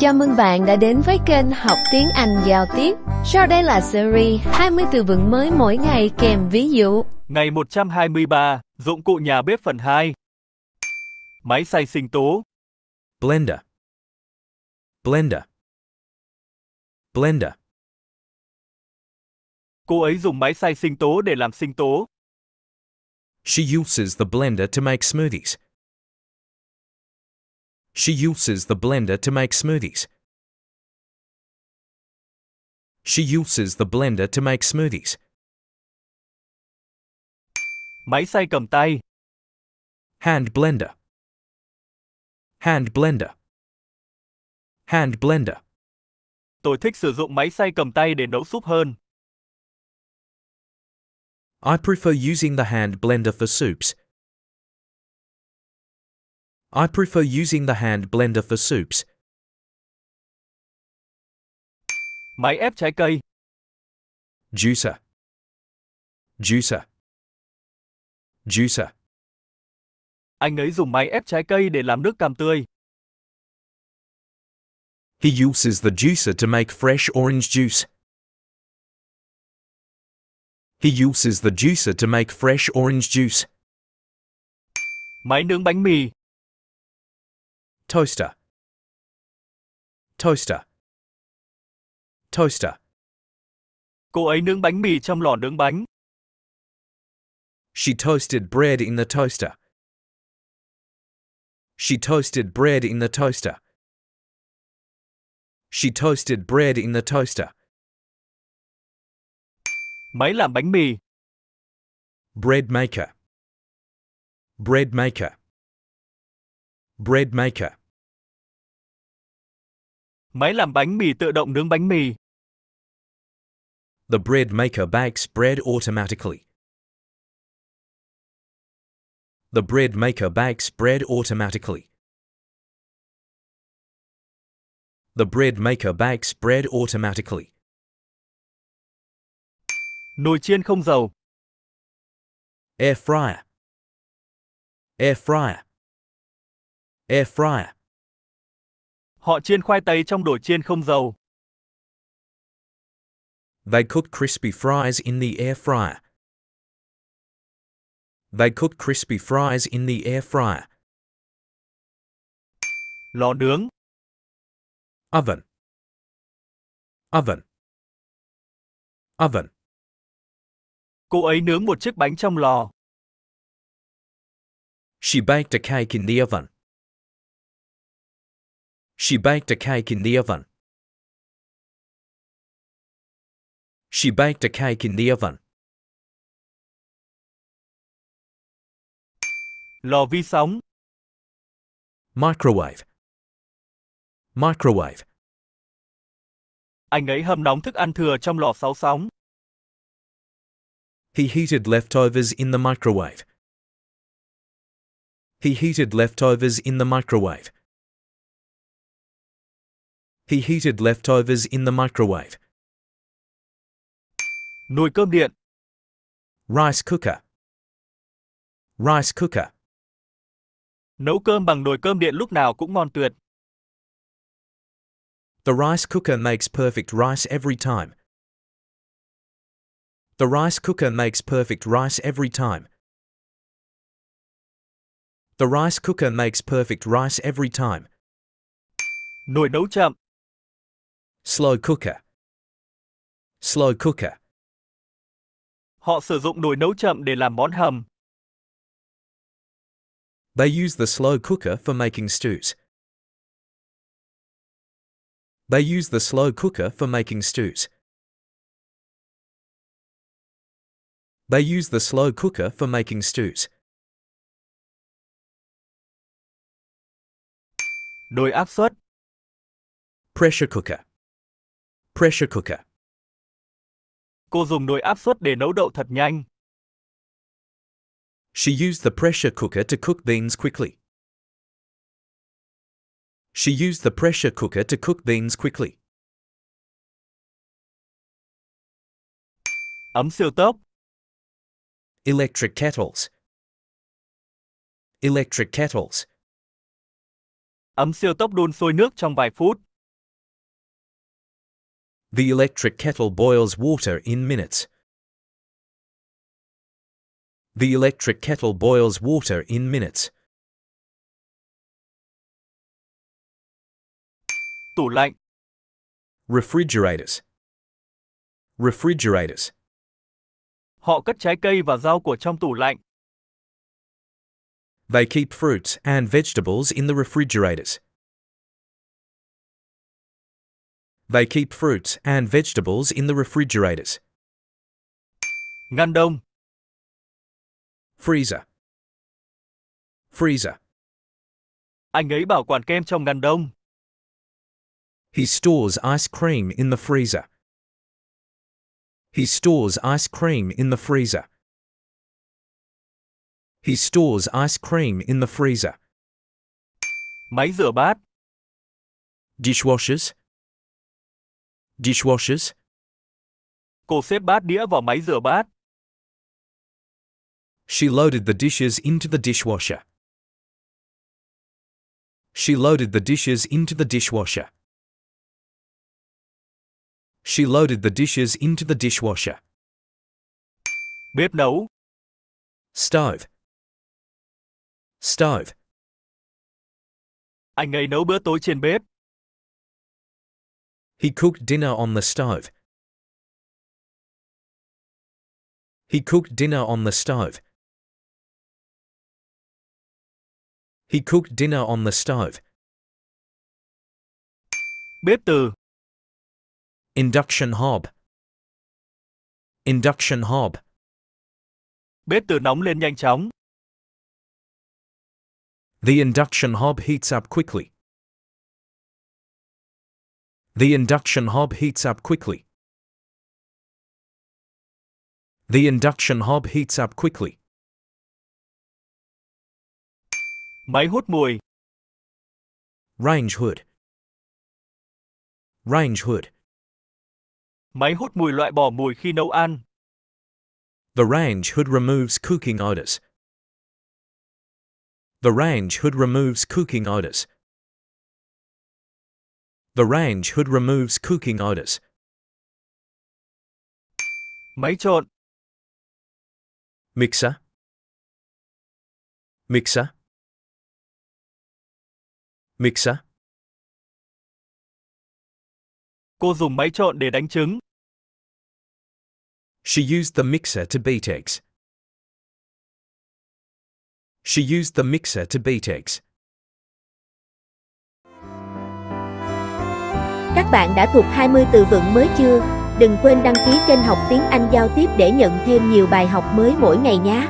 Chào mừng bạn đã đến với kênh Học Tiếng Anh Giao Tiếp. Sau đây là series 20 từ vựng mới mỗi ngày kèm ví dụ. Ngày 123, dụng cụ nhà bếp phần 2. Máy xay sinh tố. Blender. Blender. Blender. Cô ấy dùng máy xay sinh tố để làm sinh tố. She uses the blender to make smoothies. She uses the blender to make smoothies. She uses the blender to make smoothies. Máy xay cầm tay. Hand blender. Hand blender. Hand blender. Tôi thích sử dụng máy xay cầm tay để nấu súp hơn. I prefer using the hand blender for soups. I prefer using the hand blender for soups. Máy ép trái cây. Juicer. Juicer. Juicer. Anh ấy dùng máy ép trái cây để làm nước cam tươi. He uses the juicer to make fresh orange juice. He uses the juicer to make fresh orange juice. Máy nướng bánh mì. toaster toaster toaster cô ấy nướng bánh mì trong lò nướng bánh she toasted bread in the toaster she toasted bread in the toaster she toasted bread in the toaster máy làm bánh mì bread maker bread maker bread maker Máy làm bánh mì tự động nướng bánh mì. The bread maker bakes bread automatically. The bread maker bakes bread automatically. The bread maker bakes bread automatically. Nồi chiên không dầu. Air fryer. Air fryer. Air fryer. Họ chiên khoai tây trong đồ chiên không dầu. They cooked crispy fries in the air fryer. They cooked crispy fries in the air fryer. Lò nướng. Oven. Oven. Oven. Cô ấy nướng một chiếc bánh trong lò. She baked a cake in the oven. She baked a cake in the oven. She baked a cake in the oven. Lò vi sóng. Microwave. Microwave. Anh ấy hâm nóng thức ăn thừa trong lò sáu sóng. He heated leftovers in the microwave. He heated leftovers in the microwave. He heated leftovers in the microwave. Nồi cơm điện. Rice cooker. Rice cooker. Nấu cơm bằng nồi cơm điện lúc nào cũng ngon tuyệt. The rice cooker makes perfect rice every time. The rice cooker makes perfect rice every time. The rice cooker makes perfect rice every time. Nồi nấu chậm. Slow cooker. Slow cooker. Họ sử dụng nồi nấu chậm để làm món hầm. They use the slow cooker for making stews. They use the slow cooker for making stews. They use the slow cooker for making stews. Nồi áp suất. Pressure cooker. Pressure cooker. Cô dùng nồi áp suất để nấu đậu thật nhanh. She used the pressure cooker to cook beans quickly. She used the pressure cooker to cook beans quickly. Ấm siêu tốc. Electric kettles. Electric kettles. Ấm siêu tốc đun sôi nước trong vài phút. The electric kettle boils water in minutes. The electric kettle boils water in minutes. Tủ lạnh. Refrigerators. Refrigerators. Họ cất trái cây và rau của trong tủ lạnh. They keep fruits and vegetables in the refrigerators. They keep fruits and vegetables in the refrigerators. Ngăn đông. Freezer. Freezer. Anh ấy bảo quản kem trong ngăn đông. He stores ice cream in the freezer. He stores ice cream in the freezer. He stores ice cream in the freezer. Máy rửa bát. Dishwashers. dishwashers. Cô xếp bát đĩa vào máy rửa bát. She loaded the dishes into the dishwasher. She loaded the dishes into the dishwasher. She loaded the dishes into the dishwasher. Bếp nấu. Stove. Stove. Anh ấy nấu bữa tối trên bếp. He cooked dinner on the stove. He cooked dinner on the stove. He cooked dinner on the stove. Bếp từ. Induction hob. Induction hob. Bếp từ nóng lên nhanh chóng. The induction hob heats up quickly. The induction hob heats up quickly. The induction hob heats up quickly. Máy hút mùi. Range hood. Range hood. Máy hút mùi loại bỏ mùi khi nấu ăn. The range hood removes cooking odors. The range hood removes cooking odors. The range hood removes cooking odors. Máy trộn. Mixer. Mixer. Mixer. Cô dùng máy trộn để đánh trứng. She used the mixer to beat eggs. She used the mixer to beat eggs. Các bạn đã thuộc 20 từ vựng mới chưa? Đừng quên đăng ký kênh học tiếng Anh giao tiếp để nhận thêm nhiều bài học mới mỗi ngày nhé!